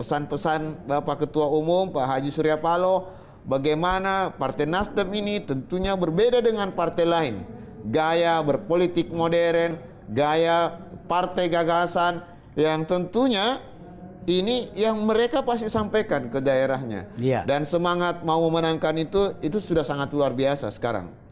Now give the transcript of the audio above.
pesan-pesan Bapak Ketua Umum Pak Haji Surya Paloh bagaimana Partai Nasdem ini tentunya berbeda dengan partai lain. Gaya berpolitik modern, gaya partai gagasan yang tentunya ini yang mereka pasti sampaikan ke daerahnya. Ya. Dan semangat mau memenangkan itu itu sudah sangat luar biasa sekarang.